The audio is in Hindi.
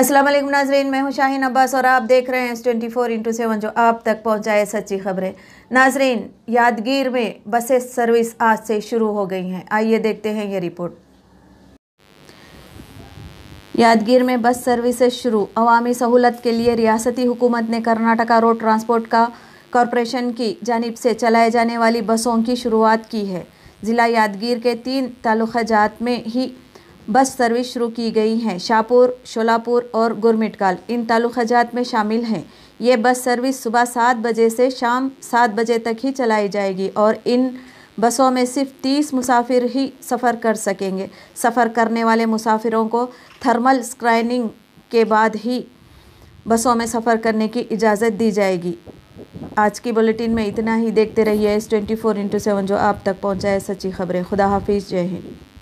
असलम नाजरीन मैं हूं शाहिन अब्बास और आप देख रहे हैं ट्वेंटी फोर इंटू सेवन जो आप तक पहुंचाए सच्ची खबरें नाजरीन यादगीर में बसेस सर्विस आज से शुरू हो गई हैं आइए देखते हैं ये रिपोर्ट यादगीर में बस सर्विसेज शुरू अवामी सहूलत के लिए रियासती हुकूमत ने कर्नाटका रोड ट्रांसपोर्ट का कॉरपोरेशन की जानब से चलाए जाने वाली बसों की शुरुआत की है ज़िला यादगीर के तीन जात में ही बस सर्विस शुरू की गई हैं शाहपुर शोलापुर और गुरमिटकाल इन तालुकाजात में शामिल हैं ये बस सर्विस सुबह सात बजे से शाम सात बजे तक ही चलाई जाएगी और इन बसों में सिर्फ तीस मुसाफिर ही सफ़र कर सकेंगे सफ़र करने वाले मुसाफिरों को थर्मल स्क्रैनिंग के बाद ही बसों में सफ़र करने की इजाज़त दी जाएगी आज की बुलेटिन में इतना ही देखते रहिए S twenty four into seven जो आप तक पहुँचाए सच्ची खबरें खुदा हाफिज़ जय हिंद